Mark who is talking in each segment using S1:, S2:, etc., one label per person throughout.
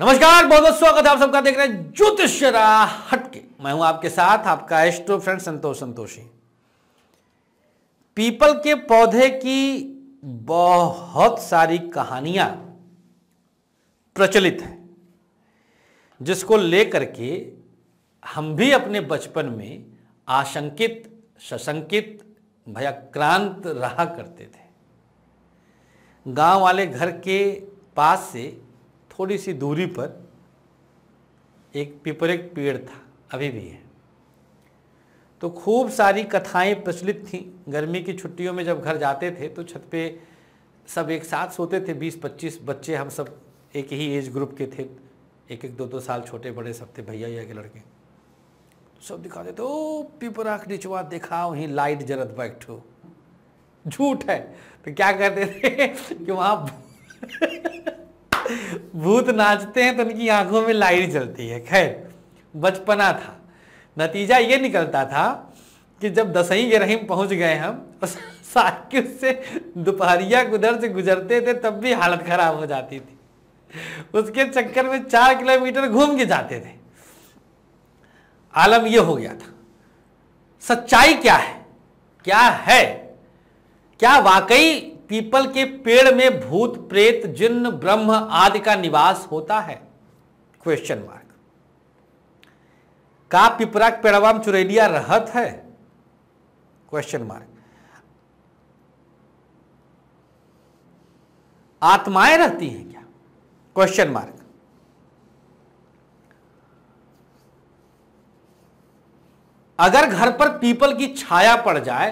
S1: नमस्कार बहुत बहुत स्वागत है आप सबका देख रहे हैं ज्योतिष हटके मैं हूं आपके साथ आपका एस्ट फ्रेंड संतोष संतोषी पीपल के पौधे की बहुत सारी कहानियां प्रचलित है जिसको लेकर के हम भी अपने बचपन में आशंकित सशंकित भयाक्रांत रहा करते थे गांव वाले घर के पास से थोड़ी सी दूरी पर एक पिपरिक पेड़ था अभी भी है तो खूब सारी कथाएं प्रचलित थीं गर्मी की छुट्टियों में जब घर जाते थे तो छत पे सब एक साथ सोते थे 20-25 बच्चे हम सब एक ही एज ग्रुप के थे एक एक दो दो साल छोटे बड़े सब थे भैया भैया के लड़के सब दिखाते थे ओ पिपरा के निचवा देखा वहीं लाइट जरत बैठो झूठ है तो क्या करते थे कि वहाँ भूत नाचते हैं तो उनकी आंखों में लाइट जलती है खैर बचपना था नतीजा ये निकलता था कि जब दसई गरहीम पहुंच गए हम और साकिब से दोपहरिया उधर से गुजरते थे तब भी हालत खराब हो जाती थी उसके चक्कर में चार किलोमीटर घूम के जाते थे आलम यह हो गया था सच्चाई क्या है क्या है क्या वाकई पीपल के पेड़ में भूत प्रेत जिन ब्रह्म आदि का निवास होता है क्वेश्चन मार्क का पिपरा पेड़वाम चुरेलिया रहत है क्वेश्चन मार्क आत्माएं रहती हैं क्या क्वेश्चन मार्क अगर घर पर पीपल की छाया पड़ जाए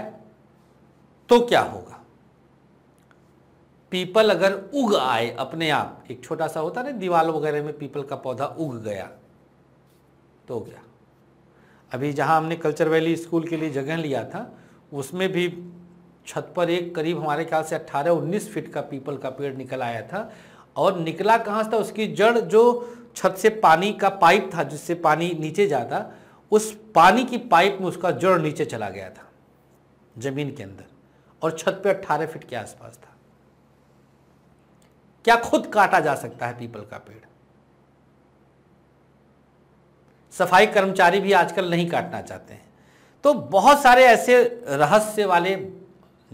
S1: तो क्या होगा पीपल अगर उग आए अपने आप एक छोटा सा होता ना दीवार वगैरह में पीपल का पौधा उग गया तो गया अभी जहाँ हमने कल्चर वैली स्कूल के लिए जगह लिया था उसमें भी छत पर एक करीब हमारे ख्याल से 18-19 फीट का पीपल का पेड़ निकल आया था और निकला कहाँ था उसकी जड़ जो छत से पानी का पाइप था जिससे पानी नीचे जाता उस पानी की पाइप में उसका जड़ नीचे चला गया था ज़मीन के अंदर और छत पे 18 फीट के आसपास था क्या खुद काटा जा सकता है पीपल का पेड़ सफाई कर्मचारी भी आजकल नहीं काटना चाहते हैं तो बहुत सारे ऐसे रहस्य वाले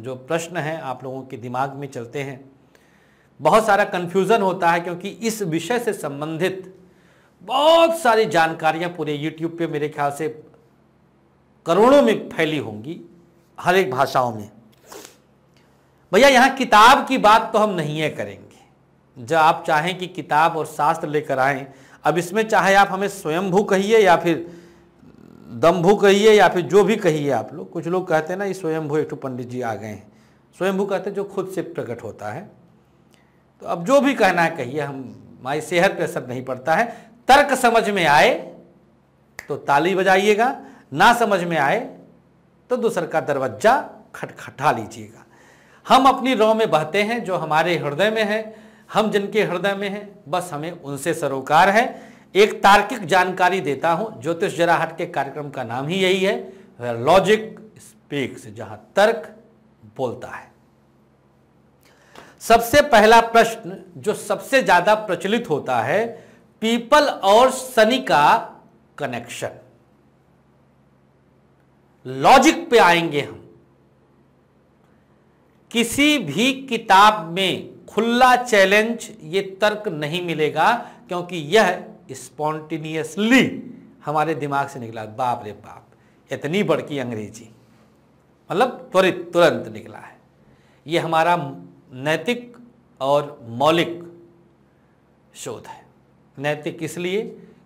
S1: जो प्रश्न हैं आप लोगों के दिमाग में चलते हैं बहुत सारा कंफ्यूजन होता है क्योंकि इस विषय से संबंधित बहुत सारी जानकारियां पूरे यूट्यूब पे मेरे ख्याल से करोड़ों में फैली होंगी हर एक भाषाओं में भैया यहां किताब की बात तो हम नहीं है करेंगे जब आप चाहें कि किताब और शास्त्र लेकर आएं अब इसमें चाहे आप हमें स्वयंभू कहिए या फिर दम्भू कहिए या फिर जो भी कहिए आप लोग कुछ लोग कहते हैं ना ये स्वयंभू एक पंडित जी आ गए हैं स्वयंभू कहते हैं जो खुद से प्रकट होता है तो अब जो भी कहना है कहिए हम हमारी सेहत पर असर नहीं पड़ता है तर्क समझ में आए तो ताली बजाइएगा ना समझ में आए तो दूसर का दरवाज़ा खटखटा लीजिएगा हम अपनी रौ में बहते हैं जो हमारे हृदय में है हम जिनके हृदय में हैं बस हमें उनसे सरोकार है एक तार्किक जानकारी देता हूं ज्योतिष जराहट के कार्यक्रम का नाम ही यही है लॉजिक स्पीक्स जहां तर्क बोलता है सबसे पहला प्रश्न जो सबसे ज़्यादा प्रचलित होता है पीपल और शनि का कनेक्शन लॉजिक पे आएंगे हम किसी भी किताब में खुला चैलेंज ये तर्क नहीं मिलेगा क्योंकि यह स्पॉन्टेनियसली हमारे दिमाग से निकला बाप रे बाप इतनी बड़की अंग्रेजी मतलब त्वरित तुरंत निकला है ये हमारा नैतिक और मौलिक शोध है नैतिक इसलिए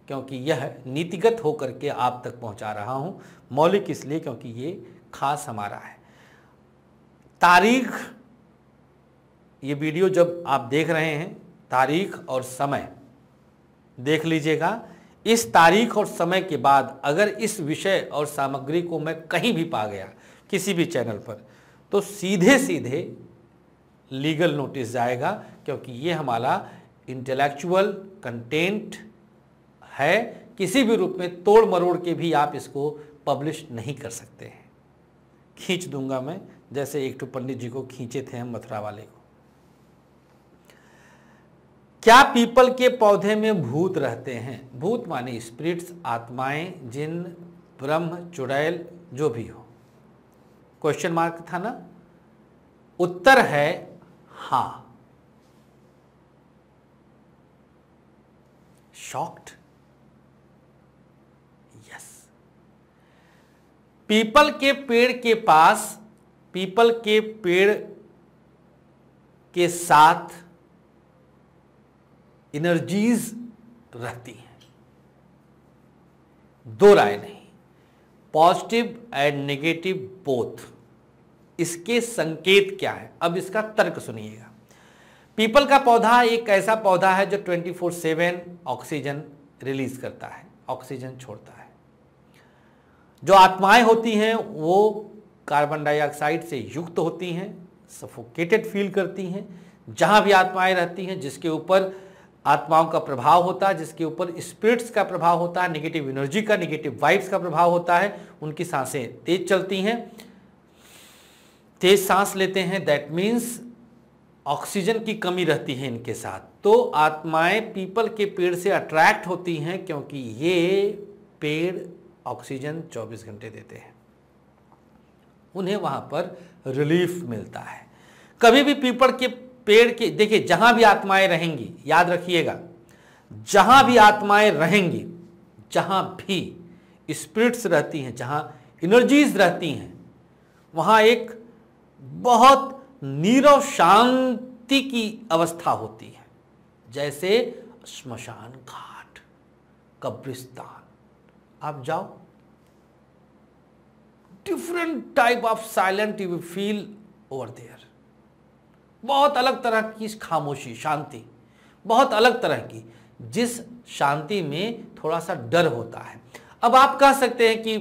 S1: क्योंकि यह नीतिगत होकर के आप तक पहुंचा रहा हूं मौलिक इसलिए क्योंकि ये खास हमारा है तारीख ये वीडियो जब आप देख रहे हैं तारीख और समय देख लीजिएगा इस तारीख और समय के बाद अगर इस विषय और सामग्री को मैं कहीं भी पा गया किसी भी चैनल पर तो सीधे सीधे लीगल नोटिस जाएगा क्योंकि ये हमारा इंटेलेक्चुअल कंटेंट है किसी भी रूप में तोड़ मरोड़ के भी आप इसको पब्लिश नहीं कर सकते हैं खींच दूंगा मैं जैसे एक टू पंडित जी को खींचे थे हम मथुरा वाले को क्या पीपल के पौधे में भूत रहते हैं भूत माने स्पिरिट्स आत्माएं जिन ब्रह्म चुड़ैल जो भी हो क्वेश्चन मार्क था ना उत्तर है हा शॉक्ड यस पीपल के पेड़ के पास पीपल के पेड़ के साथ इनर्जीज रहती हैं दो राय नहीं पॉजिटिव एंड नेगेटिव बोथ इसके संकेत क्या है अब इसका तर्क सुनिएगा पीपल का पौधा एक ऐसा पौधा है जो 24 सेवन ऑक्सीजन रिलीज करता है ऑक्सीजन छोड़ता है जो आत्माएं होती हैं वो कार्बन डाइऑक्साइड से युक्त होती हैं सफोकेटेड फील करती हैं जहां भी आत्माएं रहती हैं जिसके ऊपर आत्माओं का प्रभाव होता है जिसके ऊपर स्पिरिट्स का प्रभाव होता है निगेटिव एनर्जी का निगेटिव वाइब्स का प्रभाव होता है उनकी सांसें तेज चलती हैं तेज सांस लेते हैं दैट मीन्स ऑक्सीजन की कमी रहती है इनके साथ तो आत्माएं पीपल के पेड़ से अट्रैक्ट होती हैं क्योंकि ये पेड़ ऑक्सीजन 24 घंटे देते हैं उन्हें वहां पर रिलीफ मिलता है कभी भी पीपल के पेड़ के देखिए जहां भी आत्माएं रहेंगी याद रखिएगा जहां भी आत्माएं रहेंगी जहां भी स्पिरिट्स रहती हैं जहां एनर्जीज रहती हैं वहां एक बहुत नीरव शांति की अवस्था होती है जैसे श्मशान घाट कब्रिस्तान आप जाओ different type of silent you feel over there बहुत अलग तरह की खामोशी शांति बहुत अलग तरह की जिस शांति में थोड़ा सा डर होता है अब आप कह सकते हैं कि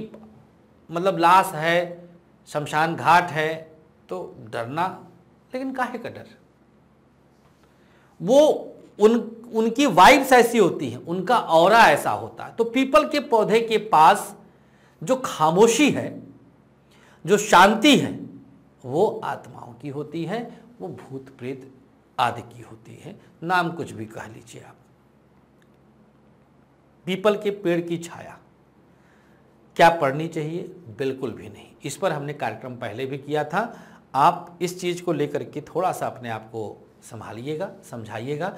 S1: मतलब लाश है शमशान घाट है तो डरना लेकिन काहे का डर वो उन उनकी वाइब्स ऐसी होती है उनका और ऐसा होता है तो पीपल के पौधे के पास जो खामोशी है जो शांति है वो आत्माओं की होती है वो भूत प्रेत आदि की होती है नाम कुछ भी कह लीजिए आप पीपल के पेड़ की छाया क्या पढ़नी चाहिए बिल्कुल भी नहीं इस पर हमने कार्यक्रम पहले भी किया था आप इस चीज़ को लेकर के थोड़ा सा अपने आप को संभालिएगा समझाइएगा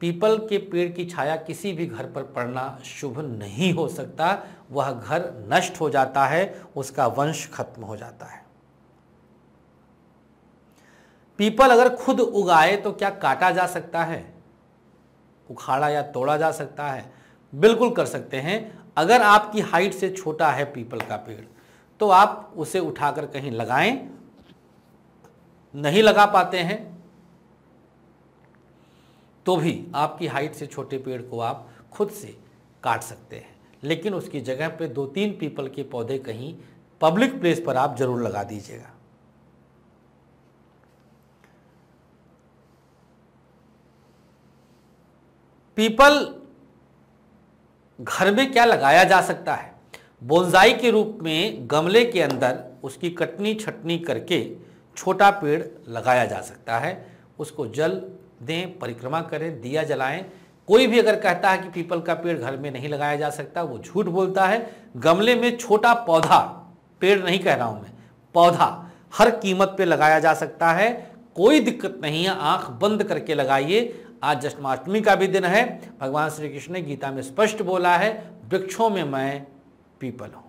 S1: पीपल के पेड़ की छाया किसी भी घर पर पड़ना शुभ नहीं हो सकता वह घर नष्ट हो जाता है उसका वंश खत्म हो जाता है पीपल अगर खुद उगाए तो क्या काटा जा सकता है उखाड़ा या तोड़ा जा सकता है बिल्कुल कर सकते हैं अगर आपकी हाइट से छोटा है पीपल का पेड़ तो आप उसे उठाकर कहीं लगाएं नहीं लगा पाते हैं तो भी आपकी हाइट से छोटे पेड़ को आप खुद से काट सकते हैं लेकिन उसकी जगह पे दो तीन पीपल के पौधे कहीं पब्लिक प्लेस पर आप ज़रूर लगा दीजिएगा पीपल घर में क्या लगाया जा सकता है बोनजाई के रूप में गमले के अंदर उसकी कटनी छटनी करके छोटा पेड़ लगाया जा सकता है उसको जल दें परिक्रमा करें दिया जलाएं कोई भी अगर कहता है कि पीपल का पेड़ घर में नहीं लगाया जा सकता वो झूठ बोलता है गमले में छोटा पौधा पेड़ नहीं कह रहा हूं मैं पौधा हर कीमत पे लगाया जा सकता है कोई दिक्कत नहीं है आंख बंद करके लगाइए आज जन्माष्टमी का भी दिन है भगवान श्री कृष्ण ने गीता में स्पष्ट बोला है वृक्षों में मैं पीपल हूँ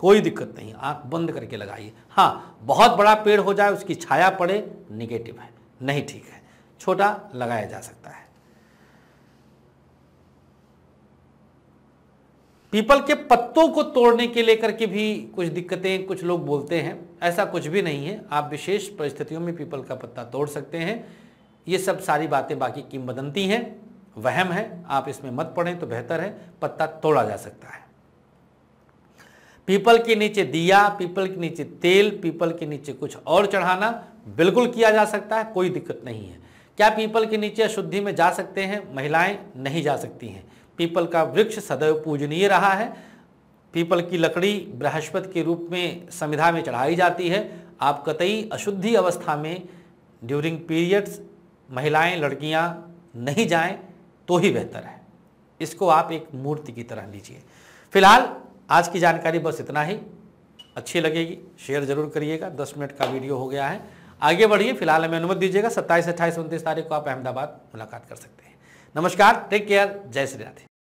S1: कोई दिक्कत नहीं आंख बंद करके लगाइए हाँ बहुत बड़ा पेड़ हो जाए उसकी छाया पड़े निगेटिव है नहीं ठीक है छोटा लगाया जा सकता है पीपल के पत्तों को तोड़ने के लेकर के भी कुछ दिक्कतें कुछ लोग बोलते हैं ऐसा कुछ भी नहीं है आप विशेष परिस्थितियों में पीपल का पत्ता तोड़ सकते हैं ये सब सारी बातें बाकी बदनती हैं वहम है आप इसमें मत पढ़ें तो बेहतर है पत्ता तोड़ा जा सकता है पीपल के नीचे दिया पीपल के नीचे तेल पीपल के नीचे कुछ और चढ़ाना बिल्कुल किया जा सकता है कोई दिक्कत नहीं है क्या पीपल के नीचे अशुद्धि में जा सकते हैं महिलाएं नहीं जा सकती हैं पीपल का वृक्ष सदैव पूजनीय रहा है पीपल की लकड़ी बृहस्पति के रूप में संविधा में चढ़ाई जाती है आप कतई अशुद्धि अवस्था में ड्यूरिंग पीरियड्स महिलाएं लड़कियां नहीं जाएं तो ही बेहतर है इसको आप एक मूर्ति की तरह लीजिए फिलहाल आज की जानकारी बस इतना ही अच्छी लगेगी शेयर जरूर करिएगा दस मिनट का वीडियो हो गया है आगे बढ़िए फिलहाल हमें अनुमति दीजिएगा सत्ताईस अट्ठाईस उनतीस तारीख को आप अहमदाबाद मुलाकात कर सकते हैं नमस्कार टेक केयर जय श्री राधे